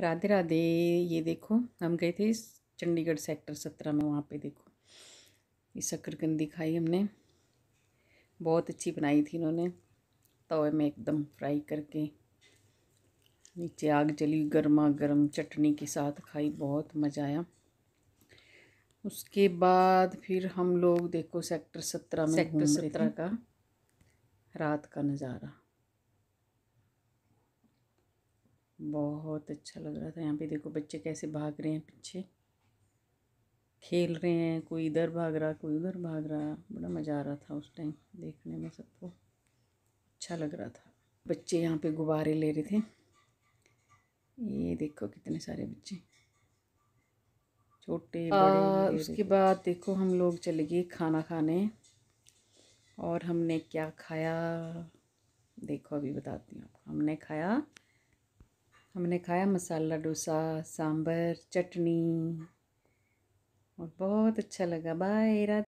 राधे राधे ये देखो हम गए थे चंडीगढ़ सेक्टर सत्रह में वहाँ पे देखो ये शक्करकंदी खाई हमने बहुत अच्छी बनाई थी इन्होंने तवे में एकदम फ्राई करके नीचे आग जली गर्मा गर्म चटनी के साथ खाई बहुत मज़ा आया उसके बाद फिर हम लोग देखो सेक्टर सत्रह में सेक्टर सत्रह का रात का नज़ारा बहुत अच्छा लग रहा था यहाँ पे देखो बच्चे कैसे भाग रहे हैं पीछे खेल रहे हैं कोई इधर भाग रहा कोई उधर भाग रहा बड़ा मज़ा आ रहा था उस टाइम देखने में सबको अच्छा लग रहा था बच्चे यहाँ पे गुब्बारे ले रहे थे ये देखो कितने सारे बच्चे छोटे उसके बाद देखो हम लोग चले गए खाना खाने और हमने क्या खाया देखो अभी बताती हूँ हमने खाया हमने खाया मसाला डोसा सांभर चटनी और बहुत अच्छा लगा बाय